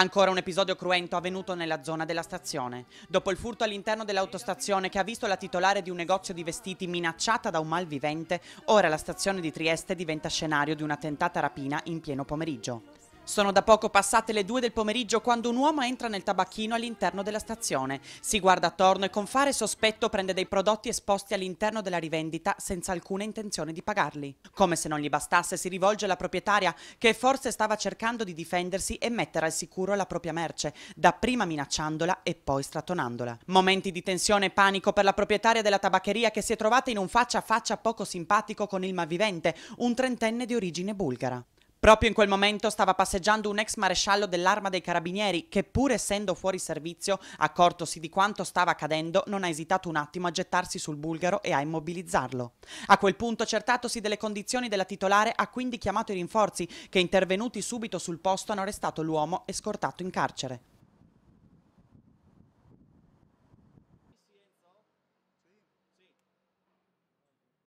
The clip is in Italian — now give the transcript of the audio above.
Ancora un episodio cruento avvenuto nella zona della stazione. Dopo il furto all'interno dell'autostazione che ha visto la titolare di un negozio di vestiti minacciata da un malvivente, ora la stazione di Trieste diventa scenario di una tentata rapina in pieno pomeriggio. Sono da poco passate le due del pomeriggio quando un uomo entra nel tabacchino all'interno della stazione. Si guarda attorno e con fare sospetto prende dei prodotti esposti all'interno della rivendita senza alcuna intenzione di pagarli. Come se non gli bastasse si rivolge alla proprietaria che forse stava cercando di difendersi e mettere al sicuro la propria merce, dapprima minacciandola e poi stratonandola. Momenti di tensione e panico per la proprietaria della tabaccheria che si è trovata in un faccia a faccia poco simpatico con il malvivente, un trentenne di origine bulgara. Proprio in quel momento stava passeggiando un ex maresciallo dell'arma dei carabinieri che pur essendo fuori servizio, accortosi di quanto stava accadendo, non ha esitato un attimo a gettarsi sul bulgaro e a immobilizzarlo. A quel punto, accertatosi delle condizioni della titolare, ha quindi chiamato i rinforzi che intervenuti subito sul posto hanno arrestato l'uomo e scortato in carcere.